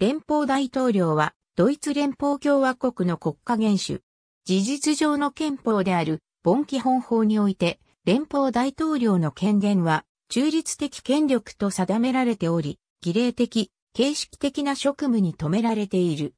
連邦大統領は、ドイツ連邦共和国の国家元首。事実上の憲法である、ボン基本法において、連邦大統領の権限は、中立的権力と定められており、儀礼的、形式的な職務に止められている。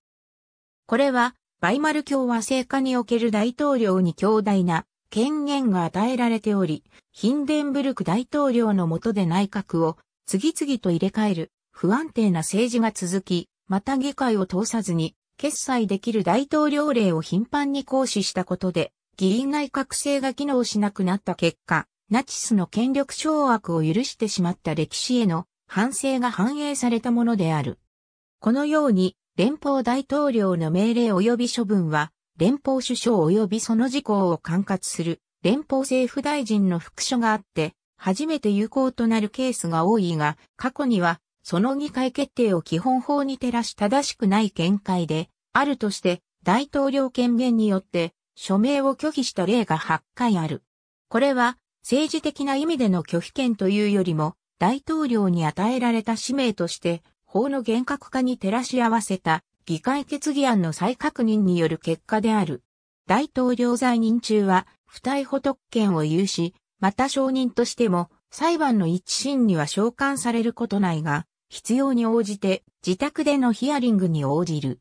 これは、バイマル共和制下における大統領に強大な権限が与えられており、ヒンデンブルク大統領の下で内閣を次々と入れ替える不安定な政治が続き、また議会を通さずに、決裁できる大統領令を頻繁に行使したことで、議員内閣制が機能しなくなった結果、ナチスの権力掌握を許してしまった歴史への反省が反映されたものである。このように、連邦大統領の命令及び処分は、連邦首相及びその事項を管轄する連邦政府大臣の副所があって、初めて有効となるケースが多いが、過去にはその議会決定を基本法に照らし正しくない見解で、あるとして、大統領権限によって、署名を拒否した例が8回ある。これは、政治的な意味での拒否権というよりも、大統領に与えられた使命として、法の厳格化に照らし合わせた、議会決議案の再確認による結果である。大統領在任中は、不逮捕特権を有し、また証人としても、裁判の一審には召喚されることないが、必要に応じて自宅でのヒアリングに応じる。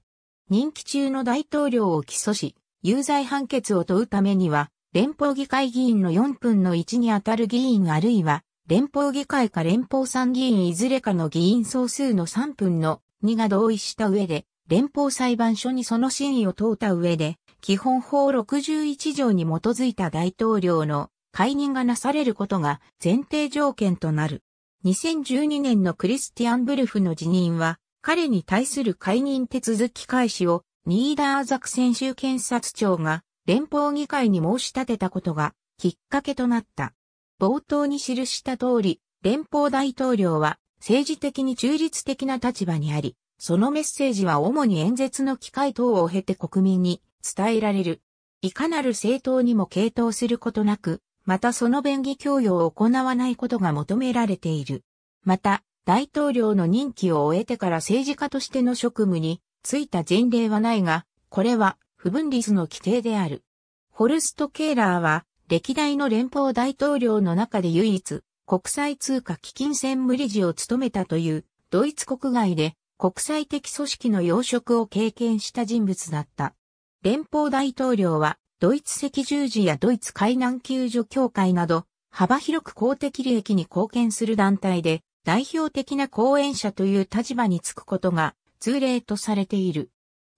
任期中の大統領を起訴し、有罪判決を問うためには、連邦議会議員の4分の1に当たる議員あるいは、連邦議会か連邦参議院いずれかの議員総数の3分の2が同意した上で、連邦裁判所にその真意を問うた上で、基本法61条に基づいた大統領の解任がなされることが前提条件となる。2012年のクリスティアン・ブルフの辞任は、彼に対する解任手続き開始を、ニーダーザク選手検察庁が連邦議会に申し立てたことがきっかけとなった。冒頭に記した通り、連邦大統領は政治的に中立的な立場にあり、そのメッセージは主に演説の機会等を経て国民に伝えられる。いかなる政党にも傾倒することなく、またその便宜供与を行わないことが求められている。また、大統領の任期を終えてから政治家としての職務に就いた前例はないが、これは不分立の規定である。ホルスト・ケーラーは、歴代の連邦大統領の中で唯一、国際通貨基金専務理事を務めたという、ドイツ国外で国際的組織の要職を経験した人物だった。連邦大統領はドイツ赤十字やドイツ海難救助協会など、幅広く公的利益に貢献する団体で、代表的な講演者という立場につくことが通例とされている。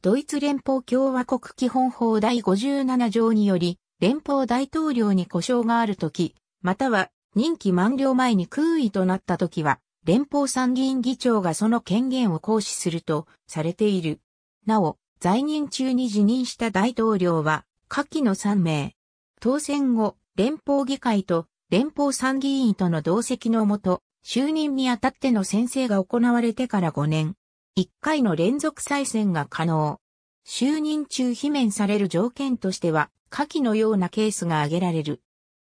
ドイツ連邦共和国基本法第57条により、連邦大統領に故障があるとき、または任期満了前に空位となったときは、連邦参議院議長がその権限を行使するとされている。なお、在任中に辞任した大統領は、下記の3名。当選後、連邦議会と連邦参議院との同席のもと、就任にあたっての先生が行われてから5年、1回の連続再選が可能。就任中罷免される条件としては、下記のようなケースが挙げられる。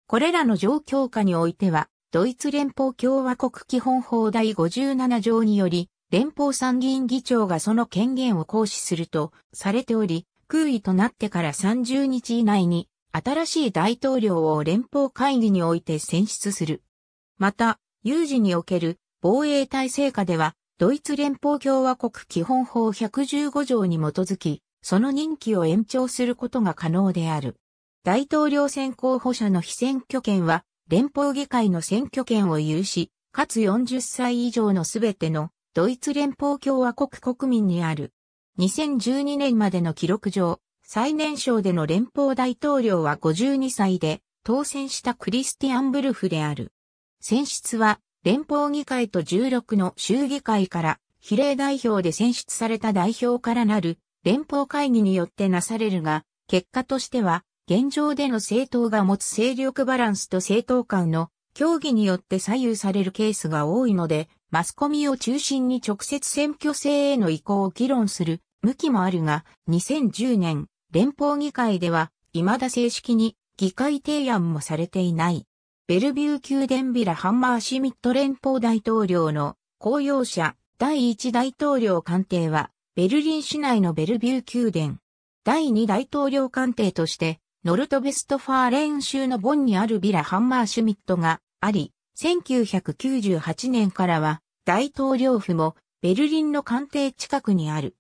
これらの状況下においては、ドイツ連邦共和国基本法第57条により、連邦参議院議長がその権限を行使するとされており、空位となってから30日以内に新しい大統領を連邦会議において選出する。また、有事における防衛体制下では、ドイツ連邦共和国基本法115条に基づき、その任期を延長することが可能である。大統領選候補者の非選挙権は、連邦議会の選挙権を有し、かつ40歳以上のすべてのドイツ連邦共和国国民にある。2012年までの記録上、最年少での連邦大統領は52歳で、当選したクリスティアン・ブルフである。選出は、連邦議会と16の州議会から、比例代表で選出された代表からなる、連邦会議によってなされるが、結果としては、現状での政党が持つ勢力バランスと政党間の協議によって左右されるケースが多いので、マスコミを中心に直接選挙制への移行を議論する向きもあるが、2010年、連邦議会では、未だ正式に議会提案もされていない。ベルビュー宮殿ビラハンマーシュミット連邦大統領の公用車第1大統領官邸はベルリン市内のベルビュー宮殿。第2大統領官邸としてノルトベストファーレン州のボンにあるビラハンマーシュミットがあり、1998年からは大統領府もベルリンの官邸近くにある。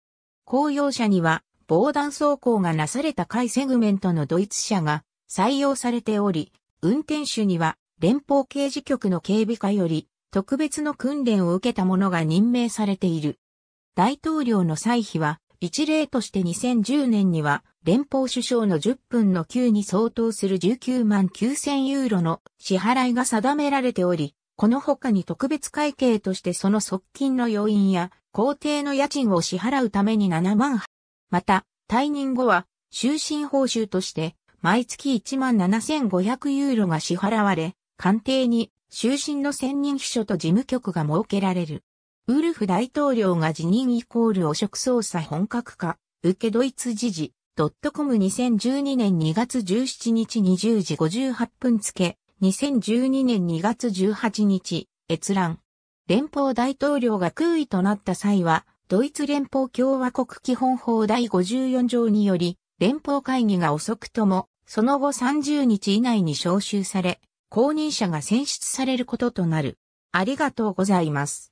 公用車には防弾走行がなされた回セグメントのドイツ車が採用されており、運転手には連邦刑事局の警備課より特別の訓練を受けた者が任命されている。大統領の歳費は一例として2010年には連邦首相の10分の9に相当する19万9000ユーロの支払いが定められており、この他に特別会計としてその側近の要因や皇帝の家賃を支払うために7万。また、退任後は、終身報酬として、毎月17,500ユーロが支払われ、官邸に終身の専任秘書と事務局が設けられる。ウルフ大統領が辞任イコール汚職捜査本格化、受けドイツ時事、ドットコム2012年2月17日20時58分付、2012年2月18日、閲覧。連邦大統領が空位となった際は、ドイツ連邦共和国基本法第54条により、連邦会議が遅くとも、その後30日以内に招集され、公認者が選出されることとなる。ありがとうございます。